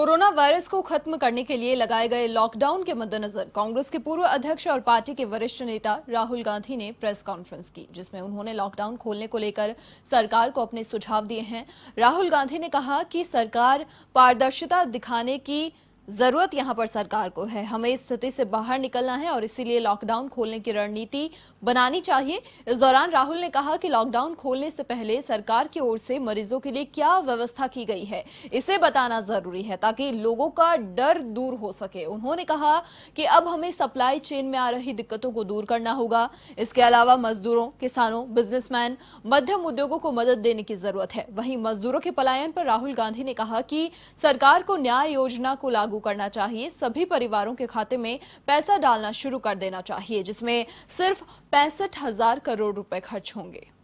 corona virus को खत्म करने के लिए लगाए गए लॉकडाउन के मद्देनजर कांग्रेस के पूर्व अध्यक्ष और पार्टी के वरिष्ठ नेता राहुल गांधी ने प्रेस कॉन्फ्रेंस की जिसमें उन्होंने लॉकडाउन खोलने को लेकर सरकार को अपने सुझाव दिए हैं राहुल गांधी ने कहा कि सरकार पारदर्शिता दिखाने की जरूरत यहाँ पर सरकार को है हमें इस स्थिति से बाहर निकलना है और इसीलिए लॉकडाउन खोलने की रणनीति बनानी चाहिए इस दौरान राहुल ने कहा कि लॉकडाउन खोलने से पहले सरकार की ओर से मरीजों के लिए क्या व्यवस्था की गई है इसे बताना जरूरी है ताकि लोगों का डर दूर हो सके उन्होंने कहा कि अब हमें सप्लाई चेन में आ रही दिक्कतों को दूर करना होगा इसके अलावा मजदूरों किसानों बिजनेसमैन मध्यम उद्योगों को मदद देने की जरूरत है वहीं मजदूरों के पलायन पर राहुल गांधी ने कहा कि सरकार को न्याय योजना को लागू लागू करना चाहिए सभी परिवारों के खाते में पैसा डालना शुरू कर देना चाहिए जिसमें सिर्फ पैंसठ हजार करोड़ रुपए खर्च होंगे